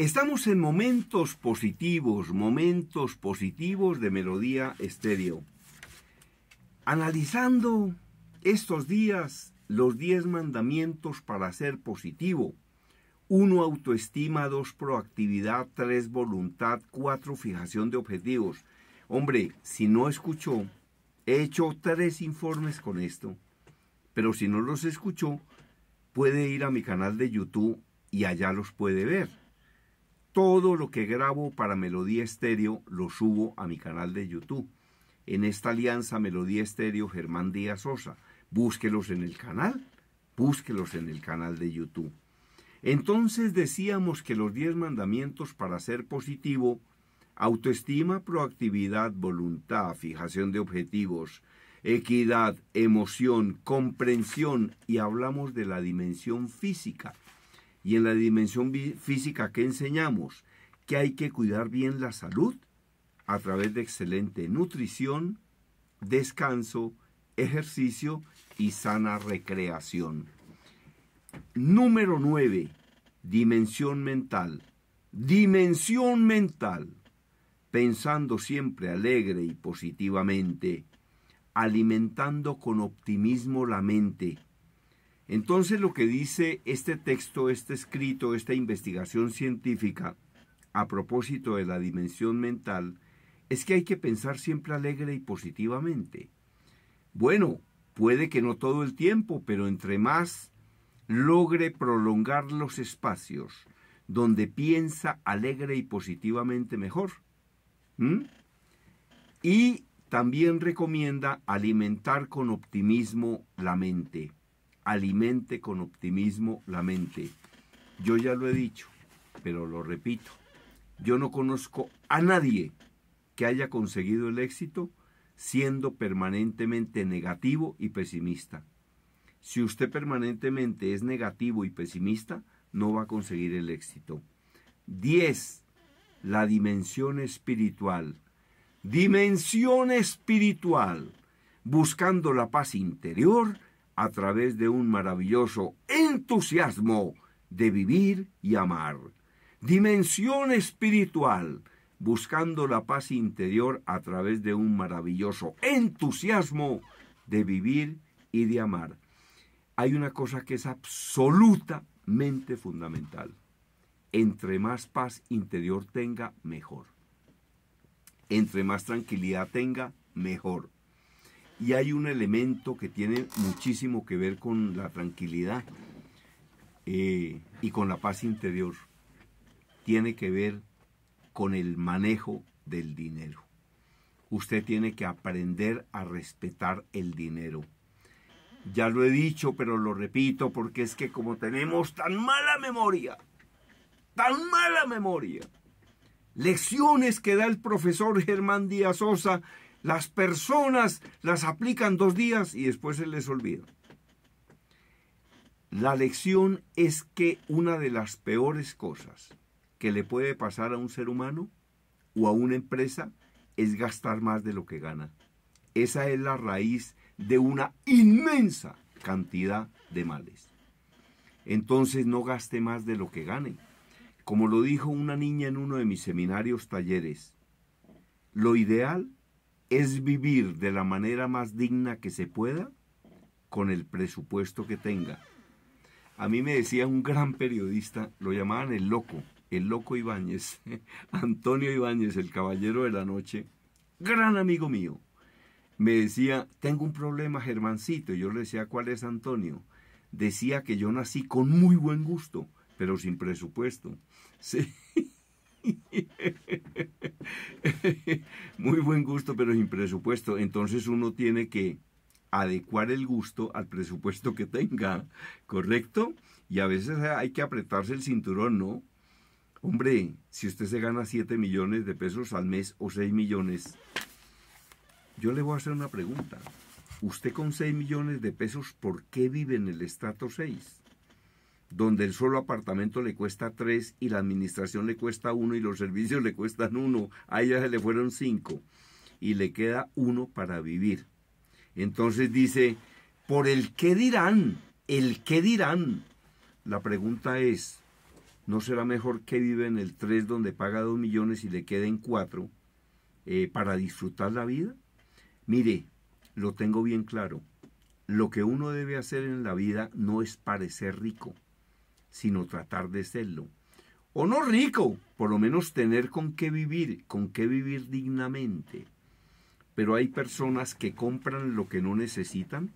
Estamos en momentos positivos, momentos positivos de melodía estéreo. Analizando estos días los 10 mandamientos para ser positivo. uno, Autoestima, dos, Proactividad, tres, Voluntad, cuatro, Fijación de objetivos. Hombre, si no escuchó, he hecho tres informes con esto, pero si no los escuchó, puede ir a mi canal de YouTube y allá los puede ver todo lo que grabo para Melodía Estéreo lo subo a mi canal de YouTube. En esta alianza Melodía Estéreo Germán Díaz Sosa. Búsquelos en el canal, búsquelos en el canal de YouTube. Entonces decíamos que los 10 mandamientos para ser positivo, autoestima, proactividad, voluntad, fijación de objetivos, equidad, emoción, comprensión y hablamos de la dimensión física y en la dimensión física, que enseñamos? Que hay que cuidar bien la salud a través de excelente nutrición, descanso, ejercicio y sana recreación. Número 9. Dimensión mental. Dimensión mental. Pensando siempre alegre y positivamente. Alimentando con optimismo la mente entonces lo que dice este texto, este escrito, esta investigación científica a propósito de la dimensión mental, es que hay que pensar siempre alegre y positivamente. Bueno, puede que no todo el tiempo, pero entre más logre prolongar los espacios donde piensa alegre y positivamente mejor. ¿Mm? Y también recomienda alimentar con optimismo la mente alimente con optimismo la mente. Yo ya lo he dicho, pero lo repito. Yo no conozco a nadie que haya conseguido el éxito siendo permanentemente negativo y pesimista. Si usted permanentemente es negativo y pesimista, no va a conseguir el éxito. 10. La dimensión espiritual. Dimensión espiritual. Buscando la paz interior a través de un maravilloso entusiasmo de vivir y amar. Dimensión espiritual, buscando la paz interior a través de un maravilloso entusiasmo de vivir y de amar. Hay una cosa que es absolutamente fundamental. Entre más paz interior tenga, mejor. Entre más tranquilidad tenga, mejor. Y hay un elemento que tiene muchísimo que ver con la tranquilidad eh, y con la paz interior. Tiene que ver con el manejo del dinero. Usted tiene que aprender a respetar el dinero. Ya lo he dicho, pero lo repito porque es que como tenemos tan mala memoria, tan mala memoria, lecciones que da el profesor Germán Díaz Sosa las personas las aplican dos días y después se les olvida. La lección es que una de las peores cosas que le puede pasar a un ser humano o a una empresa es gastar más de lo que gana. Esa es la raíz de una inmensa cantidad de males. Entonces no gaste más de lo que gane. Como lo dijo una niña en uno de mis seminarios talleres, lo ideal es vivir de la manera más digna que se pueda con el presupuesto que tenga. A mí me decía un gran periodista, lo llamaban el loco, el loco Ibáñez, Antonio Ibáñez, el caballero de la noche, gran amigo mío. Me decía, tengo un problema, Germancito. Y yo le decía, ¿cuál es Antonio? Decía que yo nací con muy buen gusto, pero sin presupuesto. Sí. Muy buen gusto, pero sin presupuesto. Entonces uno tiene que adecuar el gusto al presupuesto que tenga, ¿correcto? Y a veces ah, hay que apretarse el cinturón, ¿no? Hombre, si usted se gana 7 millones de pesos al mes o 6 millones, yo le voy a hacer una pregunta. Usted con 6 millones de pesos, ¿por qué vive en el estrato 6? donde el solo apartamento le cuesta tres y la administración le cuesta uno y los servicios le cuestan uno, a ella se le fueron cinco y le queda uno para vivir. Entonces dice, por el qué dirán, el qué dirán. La pregunta es, ¿no será mejor que vive en el tres donde paga dos millones y le queden cuatro eh, para disfrutar la vida? Mire, lo tengo bien claro. Lo que uno debe hacer en la vida no es parecer rico sino tratar de serlo. O no rico, por lo menos tener con qué vivir, con qué vivir dignamente. Pero hay personas que compran lo que no necesitan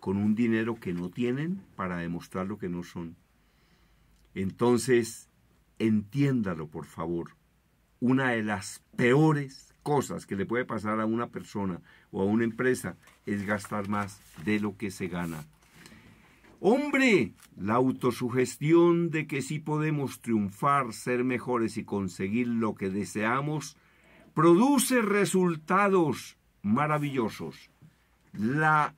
con un dinero que no tienen para demostrar lo que no son. Entonces, entiéndalo, por favor. Una de las peores cosas que le puede pasar a una persona o a una empresa es gastar más de lo que se gana. Hombre, la autosugestión de que sí podemos triunfar, ser mejores y conseguir lo que deseamos, produce resultados maravillosos. La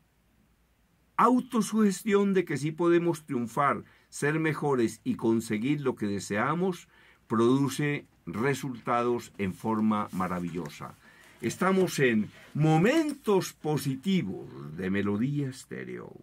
autosugestión de que sí podemos triunfar, ser mejores y conseguir lo que deseamos, produce resultados en forma maravillosa. Estamos en momentos positivos de melodía estéreo.